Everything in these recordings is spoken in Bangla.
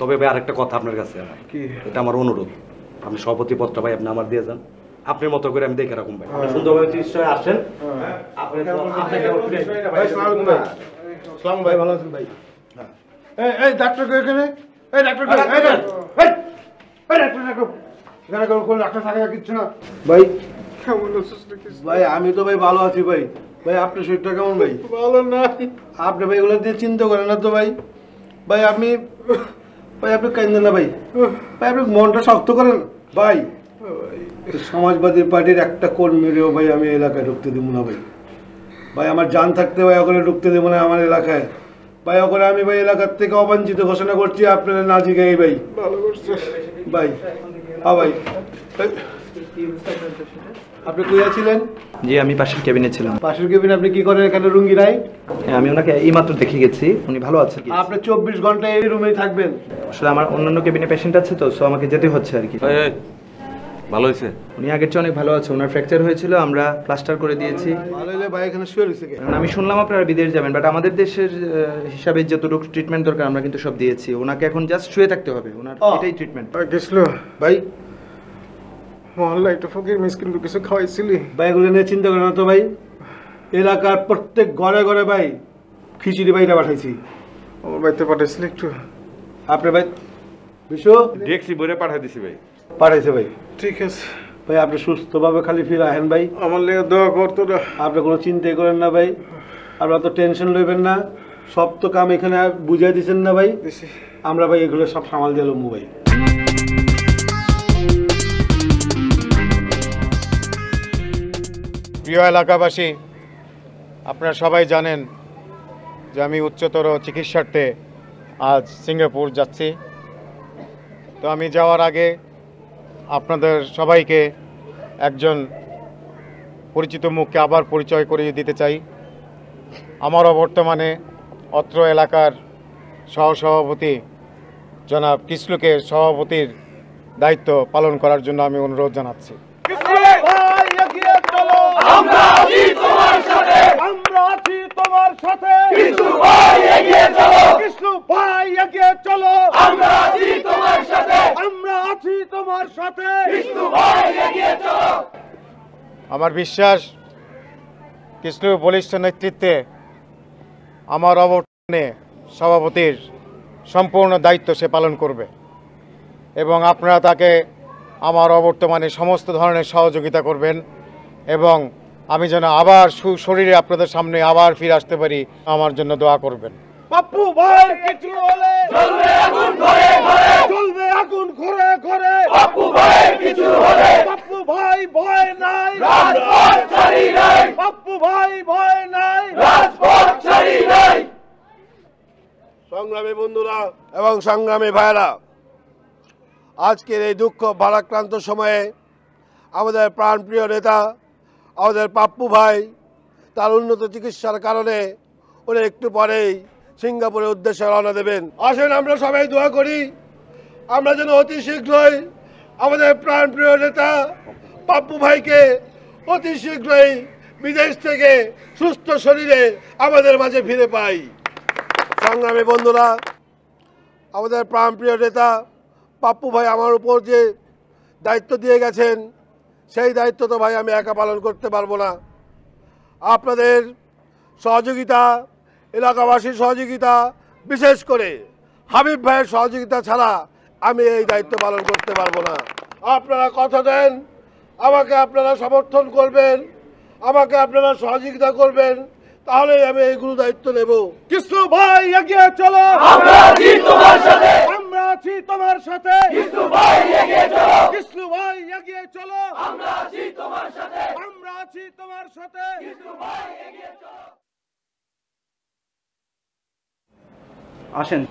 তবে ভাই আরেকটা কথা আপনার কাছে কি এটা আমার অনুরোধ আপনি সভাপতি পত্র ভাই আপনি আমার দিয়ে যান আপনার মতো করে আমি দেখে রাখুন ভাই হ্যাঁ। সুন্দরভাবে চিকিৎসায় আসেন হ্যাঁ। ভাই ভালো আছেন ভাই হ্যাঁ। ডাক্তার ডাক্তার ভাই ভাই আমি তো ভাই ভালো আছি ভাই ভাই আপনার শরীরটা কেমন ভাই না আপনি ভাই ওগুলো দিয়ে চিন্তা করেন না তো ভাই ভাই আপনি ভাই আপনি কেন্দ্র না ভাই ভাই আপনি মনটা শক্ত করেন ভাই সমাজবাদী পার্টির একটা কর্মীরেও ভাই আমি এলাকায় ঢুকতে দেবো না ভাই ভাই আমার যান থাকতে ভাই ওখানে ঢুকতে দেবো না আমার এলাকায় ভাই ওখানে আমি ভাই এলাকার থেকে অবাঞ্ছিত ঘোষণা করছি আপনারা না গাই ভাই ভালো করছে ভাই হ্যাঁ ভাই আপনি ছিলেন জি আমি পাশের কেবিনে ছিলাম পাশের কেবিনে আপনি কি করেন এখানে রুঙ্গি হ্যাঁ, আমি ওনাকে এইমাত্র দেখে গেছি উনি ভালো আছেন আপনি চব্বিশ ঘন্টা এই রুমেই থাকবেন আসলে আমার অন্যান্য কেবিনে পেশেন্ট আছে তো সো আমাকে যেতে হচ্ছে আর কি ভালো হয়েছে উনি আগের চেয়ে অনেক ভালো আছে ওনার ফ্র্যাকচার হয়েছিল আমরা প্লাস্টার করে দিয়েছি ভালো ভাই এখানে আমি শুনলাম আপনারা বিদেশ যাবেন বাট আমাদের দেশের হিসাবে যতটুকু ট্রিটমেন্ট দরকার আমরা কিন্তু সব দিয়েছি ওনাকে এখন জাস্ট শুয়ে থাকতে হবে ওনার এটাই ট্রিটমেন্ট ভাই মহল্লা একটু ফকির মিসকিন কিছু খাওয়াইছিলি ভাই এগুলো নিয়ে চিন্তা করে না তো ভাই এলাকার প্রত্যেক ঘরে ঘরে ভাই খিচুড়ি ভাইটা পাঠাইছি আমার বাড়িতে পাঠাইছিলি একটু আপনি ভাই বিশু দেখছি বলে পাঠাই দিছি ভাই পাঠাইছে ভাই ঠিক আছে ভাই আপনি সুস্থভাবে খালি ফিরে আহেন ভাই আমার লেগে দোয়া করতো না আপনি কোনো চিন্তাই করেন না ভাই আপনার তো টেনশন লইবেন না সব তো কাম এখানে বুঝাই দিচ্ছেন না ভাই আমরা ভাই এগুলো সব সামাল দিলাম ভাই প্রিয় এলাকাবাসী আপনারা সবাই জানেন যে আমি উচ্চতর চিকিৎসার্থে আজ সিঙ্গাপুর যাচ্ছি তো আমি যাওয়ার আগে আপনাদের সবাইকে একজন পরিচিত মুখকে আবার পরিচয় করিয়ে দিতে চাই আমারও বর্তমানে অত্র এলাকার সহসভাপতি জনাব কিসলুকে সভাপতির দায়িত্ব পালন করার জন্য আমি অনুরোধ জানাচ্ছি আমরা আছি তোমার সাথে আমরা আছি তোমার সাথে কৃষ্ণ ভাই এগিয়ে চলো কৃষ্ণ ভাই এগিয়ে চলো আমরা আছি তোমার সাথে আমরা আছি তোমার সাথে কৃষ্ণ ভাই এগিয়ে চলো আমার বিশ্বাস কৃষ্ণ বলিষ্ঠ নেতৃত্বে আমার অবর্তনে সভাপতির সম্পূর্ণ দায়িত্ব সে পালন করবে এবং আপনারা তাকে আমার অবর্তমানে সমস্ত ধরনের সহযোগিতা করবেন এবং আমি যেন আবার সুশরীরে আপনাদের সামনে আবার ফিরে আসতে পারি আমার জন্য দোয়া করবেন পাপ্পু ভাই কিছু হলে জ্বলবে আগুন ঘরে ঘরে জ্বলবে আগুন ঘরে ঘরে পাপ্পু ভাই কিছু হলে পাপ্পু ভাই ভয় নাই রাজপথ ছাড়ি নাই পাপ্পু ভাই ভয় নাই রাজপথ ছাড়ি নাই সংগ্রামী বন্ধুরা এবং সংগ্রামী ভাইরা আজকের এই দুঃখ ভারাক্রান্ত সময়ে আমাদের প্রাণপ্রিয় নেতা আমাদের পাপ্পু ভাই তার উন্নত চিকিৎসার কারণে উনি একটু পরেই সিঙ্গাপুরের উদ্দেশ্যে রওনা দেবেন আসেন আমরা সবাই দোয়া করি আমরা যেন অতি শীঘ্রই আমাদের প্রাণপ্রিয় নেতা পাপ্পু ভাইকে অতি শীঘ্রই বিদেশ থেকে সুস্থ শরীরে আমাদের মাঝে ফিরে পাই সংগ্রামী বন্ধুরা আমাদের প্রাণপ্রিয় নেতা পাপ্পু ভাই আমার উপর যে দায়িত্ব দিয়ে গেছেন সেই দায়িত্ব তো ভাই আমি একা পালন করতে পারবো না আপনাদের সহযোগিতা এলাকাবাসীর সহযোগিতা বিশেষ করে হাবিব ভাইয়ের সহযোগিতা ছাড়া আমি এই দায়িত্ব পালন করতে পারবো না আপনারা কথা দেন আমাকে আপনারা সমর্থন করবেন আমাকে আপনারা সহযোগিতা করবেন তাহলে আমি এইগুলো দায়িত্ব নেব কৃষ্ণ ভাই এগিয়ে চলো আমরা আছি তোমার সাথে আমরা আছি তোমার সাথে কৃষ্ণ ভাই এগিয়ে চলো এগিয়ে চলো আমরা আছি তোমার সাথে আমরা আছি তোমার সাথে ভাই এগিয়ে চলো আসেন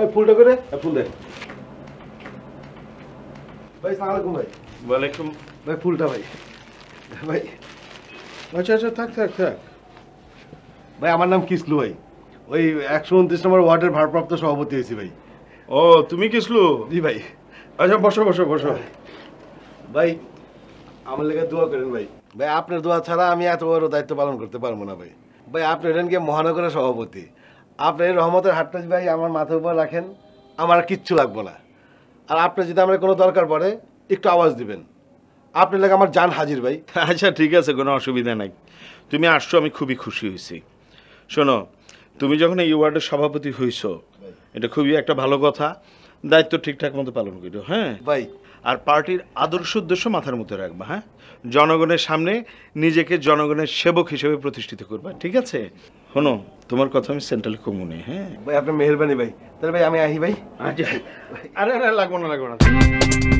এই ফুলটা করে ফুল দে ভাই সালাম আলাইকুম ভাই ওয়ালাইকুম ভাই ফুলটা ভাই ভাই আচ্ছা আচ্ছা থাক থাক থাক ভাই আমার নাম কিসলু ভাই ওই একশো উনত্রিশ নম্বর ওয়ার্ডের ভারপ্রাপ্ত সভাপতি হয়েছি ভাই ও তুমি কিসলু জি ভাই আচ্ছা বসো বসো বসো ভাই আমার লেগে দোয়া করেন ভাই ভাই আপনার দোয়া ছাড়া আমি এত বড় দায়িত্ব পালন করতে পারবো না ভাই ভাই আপনি হলেন গিয়ে মহানগরের সভাপতি আপনার এই রহমতের হাটটাজ ভাই আমার মাথার উপর রাখেন আমার কিচ্ছু লাগবো না আর আপনি যদি আমার কোনো দরকার পড়ে একটু আওয়াজ দিবেন আপনার লেগে আমার যান হাজির ভাই আচ্ছা ঠিক আছে কোনো অসুবিধা নাই তুমি আসছো আমি খুবই খুশি হয়েছি শোনো তুমি যখন এই ওয়ার্ডের সভাপতি হয়েছো এটা খুবই একটা ভালো কথা দায়িত্ব ঠিকঠাক মতো পালন করো হ্যাঁ ভাই আর পার্টির আদর্শ উদ্দেশ্য মাথার মধ্যে রাখবা হ্যাঁ জনগণের সামনে নিজেকে জনগণের সেবক হিসেবে প্রতিষ্ঠিত করবা ঠিক আছে শোনো তোমার কথা আমি সেন্ট্রাল কমুনি হ্যাঁ ভাই আপনার মেহরবানি ভাই তাহলে ভাই আমি আহি ভাই আচ্ছা। আরে আরে লাগবো না লাগবো না